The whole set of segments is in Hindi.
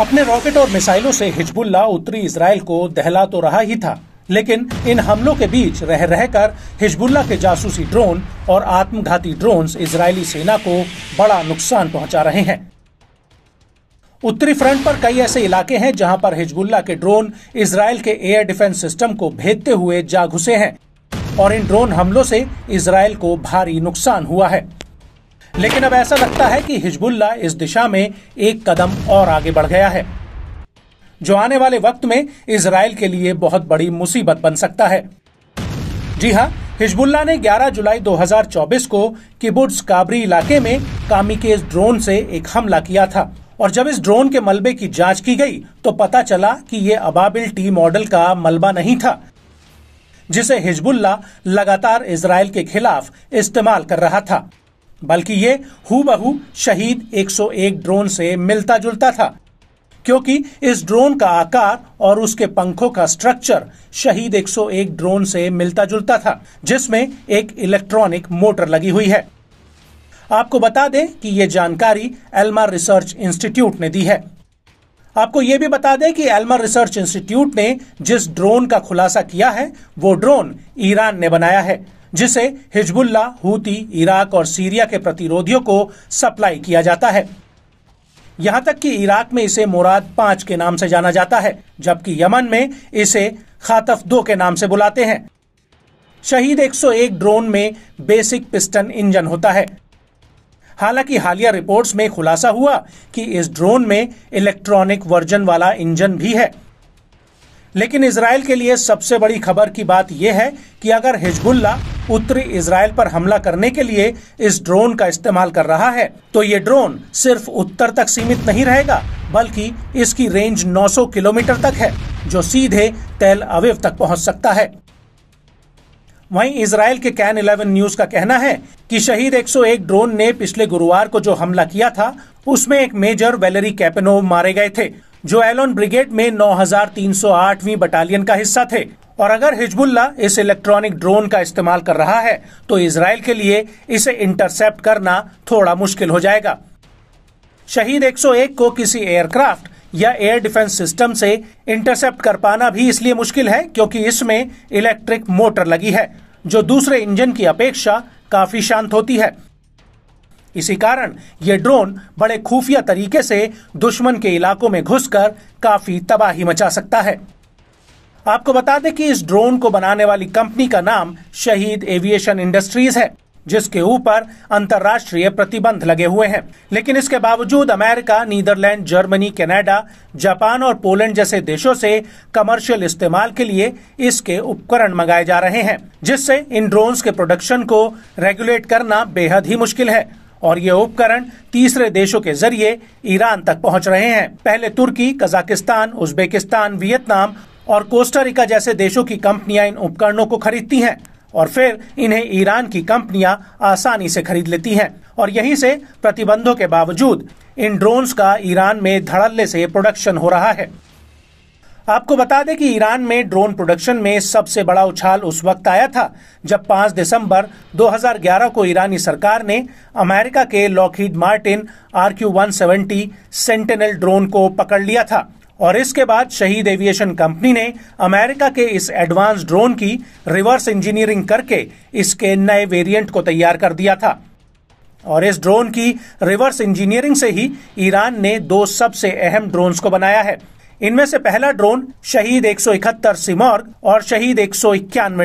अपने रॉकेट और मिसाइलों से हिजबुल्ला उत्तरी इसराइल को दहला तो रहा ही था लेकिन इन हमलों के बीच रह रहकर हिजबुल्ला के जासूसी ड्रोन और आत्मघाती ड्रोन इसराइली सेना को बड़ा नुकसान पहुंचा रहे हैं उत्तरी फ्रंट पर कई ऐसे इलाके हैं जहां पर हिजबुल्ला के ड्रोन इसराइल के एयर डिफेंस सिस्टम को भेदते हुए जा घुसे हैं और इन ड्रोन हमलों से इसराइल को भारी नुकसान हुआ है लेकिन अब ऐसा लगता है कि हिजबुल्ला इस दिशा में एक कदम और आगे बढ़ गया है जो आने वाले वक्त में इसराइल के लिए बहुत बड़ी मुसीबत बन सकता है जी हाँ हिजबुल्ला ने 11 जुलाई 2024 को किबुट्स काबरी इलाके में कामिकेज ड्रोन से एक हमला किया था और जब इस ड्रोन के मलबे की जांच की गई तो पता चला कि ये अबाबिल टी मॉडल का मलबा नहीं था जिसे हिजबुल्ला लगातार इसराइल के खिलाफ इस्तेमाल कर रहा था बल्कि ये हु शहीद 101 ड्रोन से मिलता जुलता था क्योंकि इस ड्रोन का आकार और उसके पंखों का स्ट्रक्चर शहीद 101 ड्रोन से मिलता जुलता था जिसमें एक इलेक्ट्रॉनिक मोटर लगी हुई है आपको बता दें कि ये जानकारी एल्मा रिसर्च इंस्टीट्यूट ने दी है आपको ये भी बता दें कि एल्मा रिसर्च इंस्टीट्यूट ने जिस ड्रोन का खुलासा किया है वो ड्रोन ईरान ने बनाया है जिसे हिजबुल्ला हूती इराक और सीरिया के प्रतिरोधियों को सप्लाई किया जाता है यहां तक कि इराक में इसे मुराद पांच के नाम से जाना जाता है जबकि यमन में इसे खातफ दो के नाम से बुलाते हैं शहीद 101 ड्रोन में बेसिक पिस्टन इंजन होता है हालांकि हालिया रिपोर्ट्स में खुलासा हुआ कि इस ड्रोन में इलेक्ट्रॉनिक वर्जन वाला इंजन भी है लेकिन इसराइल के लिए सबसे बड़ी खबर की बात यह है कि अगर हिजबुल्ला उत्तरी इसराइल पर हमला करने के लिए इस ड्रोन का इस्तेमाल कर रहा है तो ये ड्रोन सिर्फ उत्तर तक सीमित नहीं रहेगा बल्कि इसकी रेंज 900 किलोमीटर तक है जो सीधे तेल अविव तक पहुंच सकता है वहीं इसराइल के कैन 11 न्यूज का कहना है कि शहीद 101 ड्रोन ने पिछले गुरुवार को जो हमला किया था उसमें एक मेजर वेलरी कैपेनोव मारे गए थे जो एलोन ब्रिगेड में 9,308वीं बटालियन का हिस्सा थे और अगर हिजबुल्ला इस इलेक्ट्रॉनिक ड्रोन का इस्तेमाल कर रहा है तो इसराइल के लिए इसे इंटरसेप्ट करना थोड़ा मुश्किल हो जाएगा शहीद 101 को किसी एयरक्राफ्ट या एयर डिफेंस सिस्टम से इंटरसेप्ट कर पाना भी इसलिए मुश्किल है क्योंकि इसमें इलेक्ट्रिक मोटर लगी है जो दूसरे इंजन की अपेक्षा काफी शांत होती है इसी कारण ये ड्रोन बड़े खुफिया तरीके से दुश्मन के इलाकों में घुसकर काफी तबाही मचा सकता है आपको बता दें कि इस ड्रोन को बनाने वाली कंपनी का नाम शहीद एविएशन इंडस्ट्रीज है जिसके ऊपर अंतर्राष्ट्रीय प्रतिबंध लगे हुए हैं लेकिन इसके बावजूद America Netherland Germany Canada Japan और पोलैंड जैसे देशों से कमर्शियल इस्तेमाल के लिए इसके उपकरण मंगाए जा रहे हैं जिससे इन ड्रोन्स के प्रोडक्शन को रेगुलेट करना बेहद ही मुश्किल है और ये उपकरण तीसरे देशों के जरिए ईरान तक पहुंच रहे हैं पहले तुर्की कजाकिस्तान उज्बेकिस्तान वियतनाम और कोस्टारिका जैसे देशों की कंपनियां इन उपकरणों को खरीदती हैं और फिर इन्हें ईरान की कंपनियां आसानी से खरीद लेती हैं और यहीं से प्रतिबंधों के बावजूद इन ड्रोन्स का ईरान में धड़ल्ले से प्रोडक्शन हो रहा है आपको बता दें कि ईरान में ड्रोन प्रोडक्शन में सबसे बड़ा उछाल उस वक्त आया था जब 5 दिसंबर 2011 को ईरानी सरकार ने अमेरिका के Lockheed Martin R Q one Sentinel drone को पकड़ लिया था और इसके बाद शहीद एविएशन कंपनी ने अमेरिका के इस एडवांस ड्रोन की रिवर्स इंजीनियरिंग करके इसके नए वेरिएंट को तैयार कर दिया था और इस ड्रोन की रिवर्स इंजीनियरिंग से ही ईरान ने दो सबसे अहम ड्रोन्स को बनाया है इनमें से पहला ड्रोन शहीद एक सिमोर्ग और शहीद एक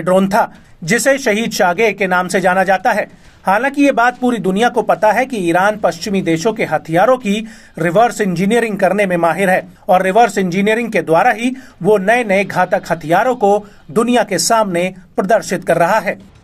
ड्रोन था जिसे शहीद शागे के नाम से जाना जाता है हालांकि ये बात पूरी दुनिया को पता है कि ईरान पश्चिमी देशों के हथियारों की रिवर्स इंजीनियरिंग करने में माहिर है और रिवर्स इंजीनियरिंग के द्वारा ही वो नए नए घातक हथियारों को दुनिया के सामने प्रदर्शित कर रहा है